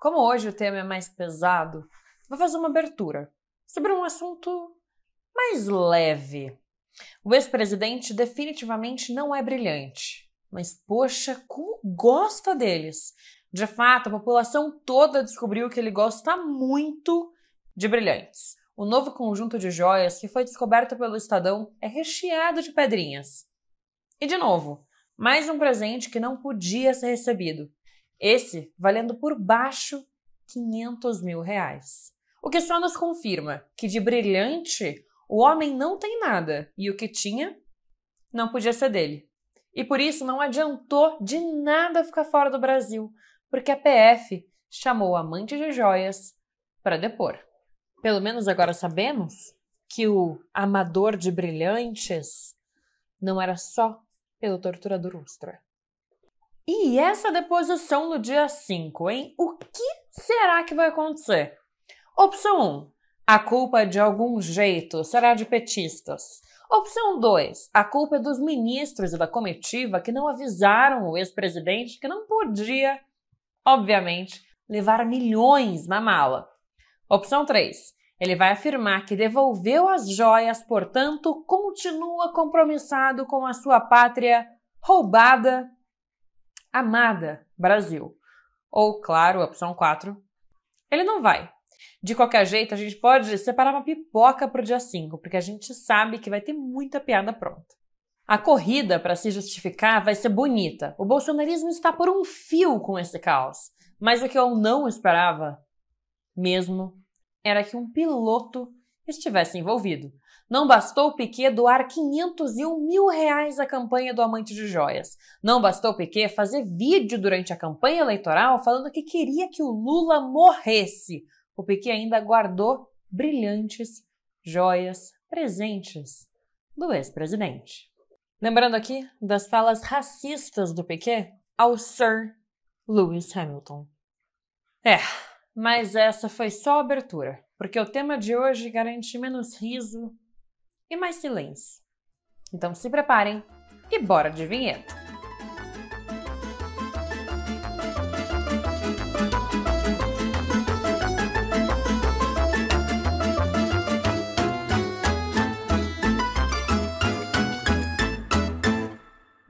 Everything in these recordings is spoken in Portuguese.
Como hoje o tema é mais pesado, vou fazer uma abertura sobre um assunto mais leve. O ex-presidente definitivamente não é brilhante, mas poxa, como gosta deles! De fato, a população toda descobriu que ele gosta muito de brilhantes. O novo conjunto de joias que foi descoberto pelo Estadão é recheado de pedrinhas. E de novo, mais um presente que não podia ser recebido. Esse valendo por baixo 500 mil reais. O que só nos confirma que de brilhante o homem não tem nada e o que tinha não podia ser dele. E por isso não adiantou de nada ficar fora do Brasil, porque a PF chamou o amante de joias para depor. Pelo menos agora sabemos que o amador de brilhantes não era só pelo torturador Ustra. E essa deposição no dia 5, hein? O que será que vai acontecer? Opção 1. A culpa é de algum jeito será de petistas. Opção 2. A culpa é dos ministros e da comitiva que não avisaram o ex-presidente que não podia, obviamente, levar milhões na mala. Opção 3. Ele vai afirmar que devolveu as joias, portanto, continua compromissado com a sua pátria roubada amada Brasil. Ou, claro, opção 4, ele não vai. De qualquer jeito, a gente pode separar uma pipoca para o dia 5, porque a gente sabe que vai ter muita piada pronta. A corrida para se justificar vai ser bonita. O bolsonarismo está por um fio com esse caos. Mas o que eu não esperava mesmo era que um piloto estivesse envolvido. Não bastou Piquet doar 501 mil reais à campanha do amante de joias. Não bastou Piquet fazer vídeo durante a campanha eleitoral falando que queria que o Lula morresse. O Piquet ainda guardou brilhantes joias presentes do ex-presidente. Lembrando aqui das falas racistas do Piquet ao Sir Lewis Hamilton. É, mas essa foi só a abertura, porque o tema de hoje garante menos riso e mais silêncio. Então se preparem e bora de vinheta!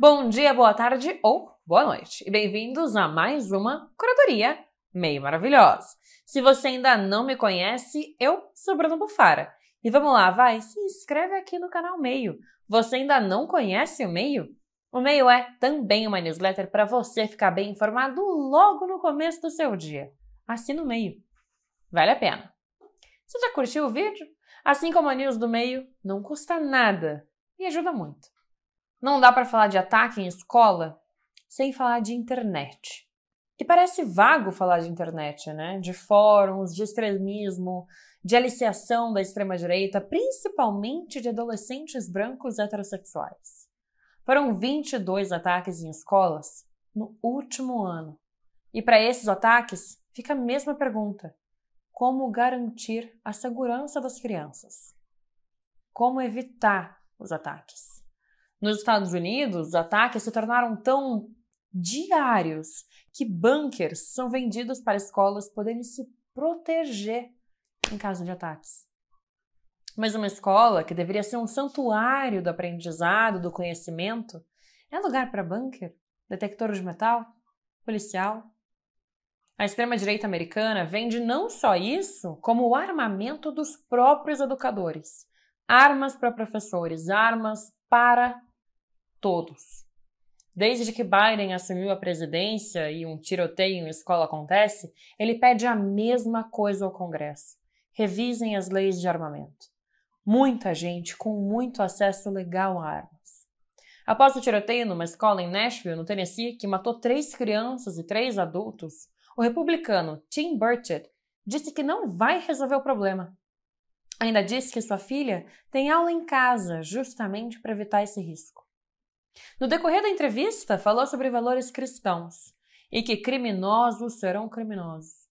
Bom dia, boa tarde ou boa noite e bem-vindos a mais uma curadoria meio maravilhosa. Se você ainda não me conhece, eu sou Bruno Bufara e vamos lá, vai, se inscreve aqui no canal Meio. Você ainda não conhece o Meio? O Meio é também uma newsletter para você ficar bem informado logo no começo do seu dia. Assina o Meio. Vale a pena. Você já curtiu o vídeo? Assim como a News do Meio, não custa nada e ajuda muito. Não dá para falar de ataque em escola sem falar de internet. E parece vago falar de internet, né? De fóruns, de extremismo, de aliciação da extrema-direita, principalmente de adolescentes brancos heterossexuais. Foram 22 ataques em escolas no último ano. E para esses ataques, fica a mesma pergunta: como garantir a segurança das crianças? Como evitar os ataques? Nos Estados Unidos, os ataques se tornaram tão diários que bunkers são vendidos para escolas poderem se proteger em caso de ataques. Mas uma escola, que deveria ser um santuário do aprendizado, do conhecimento, é lugar para bunker, detector de metal, policial. A extrema-direita americana vende não só isso, como o armamento dos próprios educadores. Armas para professores, armas para todos. Desde que Biden assumiu a presidência e um tiroteio em escola acontece, ele pede a mesma coisa ao Congresso revisem as leis de armamento. Muita gente com muito acesso legal a armas. Após o tiroteio numa escola em Nashville, no Tennessee, que matou três crianças e três adultos, o republicano Tim Burchett disse que não vai resolver o problema. Ainda disse que sua filha tem aula em casa justamente para evitar esse risco. No decorrer da entrevista, falou sobre valores cristãos e que criminosos serão criminosos.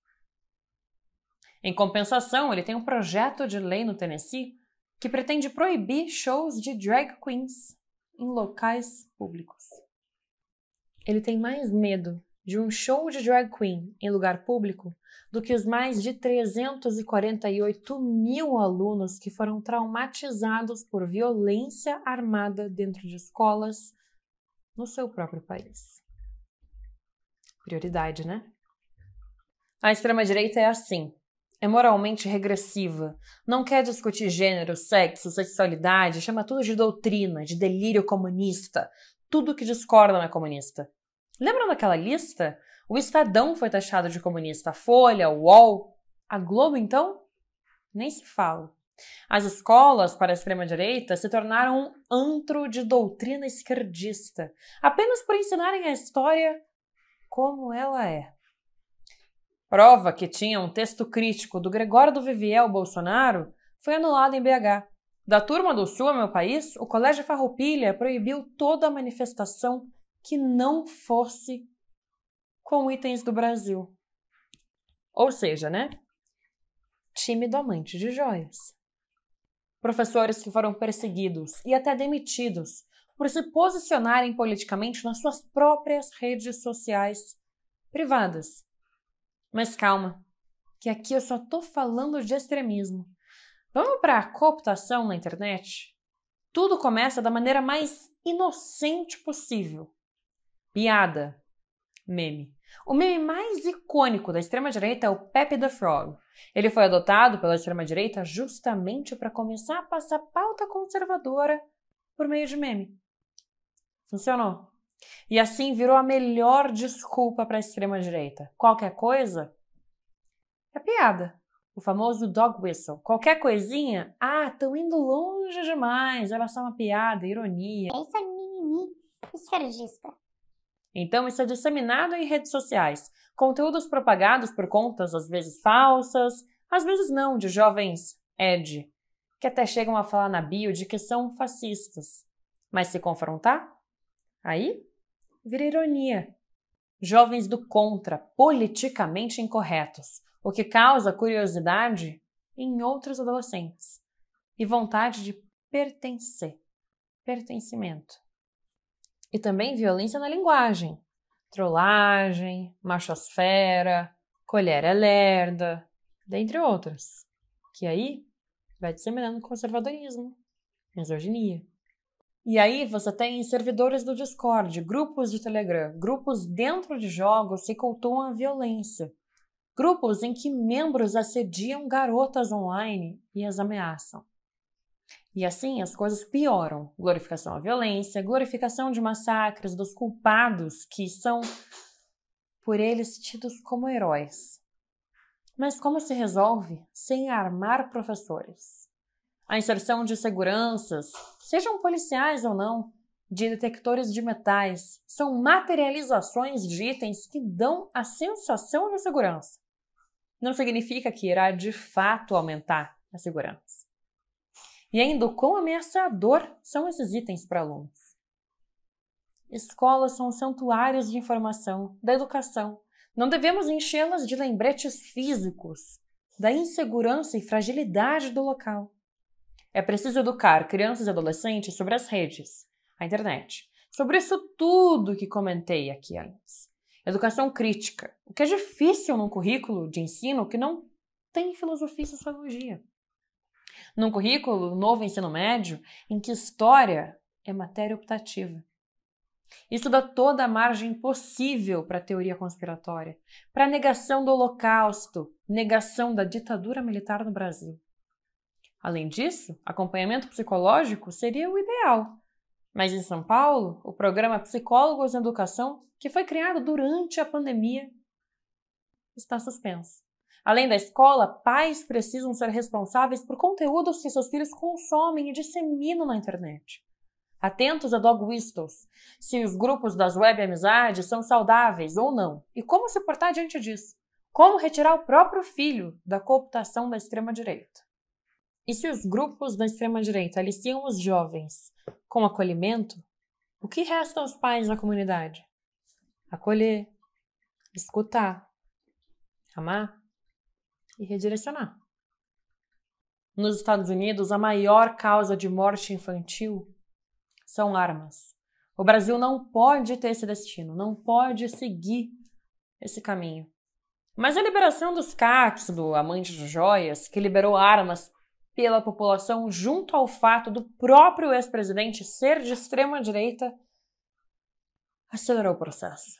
Em compensação, ele tem um projeto de lei no Tennessee que pretende proibir shows de drag queens em locais públicos. Ele tem mais medo de um show de drag queen em lugar público do que os mais de 348 mil alunos que foram traumatizados por violência armada dentro de escolas no seu próprio país. Prioridade, né? A extrema-direita é assim é moralmente regressiva, não quer discutir gênero, sexo, sexualidade, chama tudo de doutrina, de delírio comunista. Tudo que discorda não é comunista. Lembram daquela lista? O Estadão foi taxado de comunista, a Folha, o UOL. A Globo, então? Nem se fala. As escolas para a extrema-direita se tornaram um antro de doutrina esquerdista, apenas por ensinarem a história como ela é. Prova que tinha um texto crítico do Gregório do Viviel Bolsonaro foi anulada em BH. Da turma do Sul, meu país, o Colégio Farroupilha proibiu toda manifestação que não fosse com itens do Brasil. Ou seja, né? Time do amante de joias. Professores que foram perseguidos e até demitidos por se posicionarem politicamente nas suas próprias redes sociais privadas, mas calma, que aqui eu só tô falando de extremismo. Vamos para a cooptação na internet? Tudo começa da maneira mais inocente possível. Piada, meme. O meme mais icônico da extrema-direita é o Pepe the Frog. Ele foi adotado pela extrema-direita justamente para começar a passar pauta conservadora por meio de meme. Funcionou. E assim virou a melhor desculpa para a extrema-direita. Qualquer coisa é piada. O famoso dog whistle. Qualquer coisinha, ah, estão indo longe demais, era só uma piada, ironia. É isso é mimimi, esquerdista. Então, isso é disseminado em redes sociais. Conteúdos propagados por contas às vezes falsas, às vezes não, de jovens Ed, que até chegam a falar na bio de que são fascistas. Mas se confrontar, Aí vira ironia. Jovens do contra, politicamente incorretos, o que causa curiosidade em outros adolescentes e vontade de pertencer, pertencimento. E também violência na linguagem, trollagem, machosfera, colher é lerda, dentre outras, que aí vai disseminando conservadorismo, misoginia. E aí você tem servidores do Discord, grupos de Telegram, grupos dentro de jogos que cultuam a violência, grupos em que membros assediam garotas online e as ameaçam. E assim as coisas pioram. Glorificação à violência, glorificação de massacres dos culpados que são por eles tidos como heróis. Mas como se resolve sem armar professores? a inserção de seguranças, sejam policiais ou não, de detectores de metais, são materializações de itens que dão a sensação de segurança. Não significa que irá de fato aumentar a segurança. E ainda o quão ameaçador são esses itens para alunos. Escolas são santuários de informação, da educação. Não devemos enchê-las de lembretes físicos, da insegurança e fragilidade do local. É preciso educar crianças e adolescentes sobre as redes, a internet, sobre isso tudo que comentei aqui antes. Educação crítica, o que é difícil num currículo de ensino que não tem filosofia e sociologia. Num currículo novo ensino médio, em que história é matéria optativa. Isso dá toda a margem possível para a teoria conspiratória, para a negação do Holocausto, negação da ditadura militar no Brasil. Além disso, acompanhamento psicológico seria o ideal. Mas em São Paulo, o programa Psicólogos na Educação, que foi criado durante a pandemia, está suspenso. Além da escola, pais precisam ser responsáveis por conteúdos que seus filhos consomem e disseminam na internet. Atentos a dog whistles, se os grupos das web amizades são saudáveis ou não, e como se portar diante disso. Como retirar o próprio filho da cooptação da extrema-direita. E se os grupos da extrema-direita aliciam os jovens com acolhimento, o que resta aos pais na comunidade? Acolher, escutar, amar e redirecionar. Nos Estados Unidos, a maior causa de morte infantil são armas. O Brasil não pode ter esse destino, não pode seguir esse caminho. Mas a liberação dos CACs, do amante de joias, que liberou armas pela população junto ao fato do próprio ex-presidente ser de extrema direita acelerou o processo.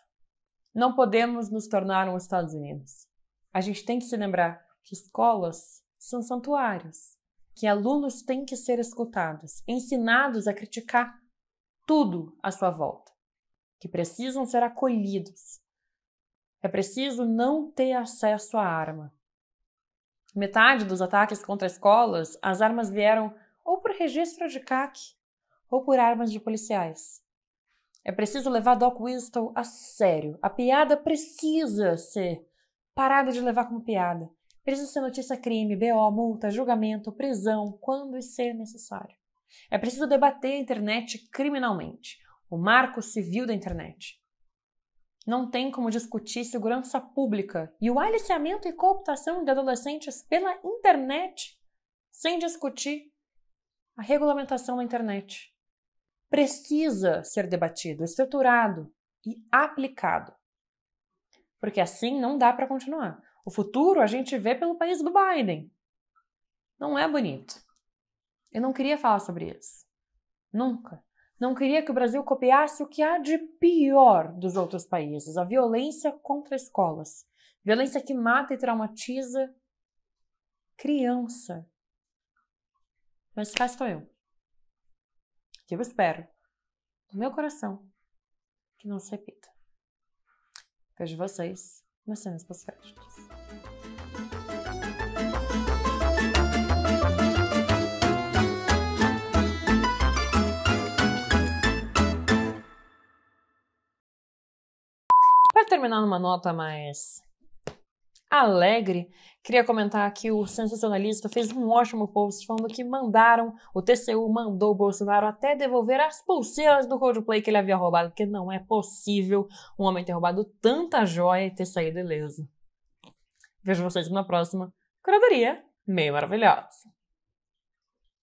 Não podemos nos tornar um Estados Unidos. A gente tem que se lembrar que escolas são santuários, que alunos têm que ser escutados, ensinados a criticar tudo à sua volta, que precisam ser acolhidos. É preciso não ter acesso à arma, metade dos ataques contra escolas, as armas vieram ou por registro de CAC ou por armas de policiais. É preciso levar Doc Winston a sério. A piada precisa ser parada de levar como piada. Precisa ser notícia crime, BO, multa, julgamento, prisão, quando e se necessário. É preciso debater a internet criminalmente, o marco civil da internet. Não tem como discutir segurança pública e o aliciamento e cooptação de adolescentes pela internet sem discutir a regulamentação da internet. Precisa ser debatido, estruturado e aplicado. Porque assim não dá para continuar. O futuro a gente vê pelo país do Biden. Não é bonito. Eu não queria falar sobre isso. Nunca não queria que o Brasil copiasse o que há de pior dos outros países, a violência contra escolas. Violência que mata e traumatiza criança. Mas cá estou eu. Que eu espero, no meu coração, que não se repita. Vejo vocês nas cenas pós-créditos. terminar numa nota mais alegre, queria comentar que o sensacionalista fez um ótimo post falando que mandaram, o TCU mandou o Bolsonaro até devolver as pulseiras do Coldplay que ele havia roubado, porque não é possível um homem ter roubado tanta joia e ter saído ileso. Vejo vocês na próxima. Curadoria meio maravilhosa.